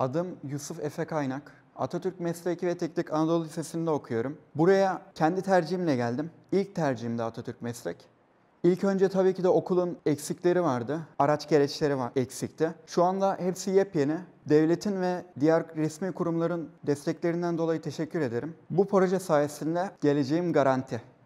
Adım Yusuf Efe Kaynak. Atatürk Mesleki ve Teknik Anadolu Lisesi'nde okuyorum. Buraya kendi tercihimle geldim. İlk tercihim de Atatürk Meslek. İlk önce tabii ki de okulun eksikleri vardı. Araç gereçleri var eksikti. Şu anda hepsi yepyeni. Devletin ve diğer resmi kurumların desteklerinden dolayı teşekkür ederim. Bu proje sayesinde geleceğim garanti.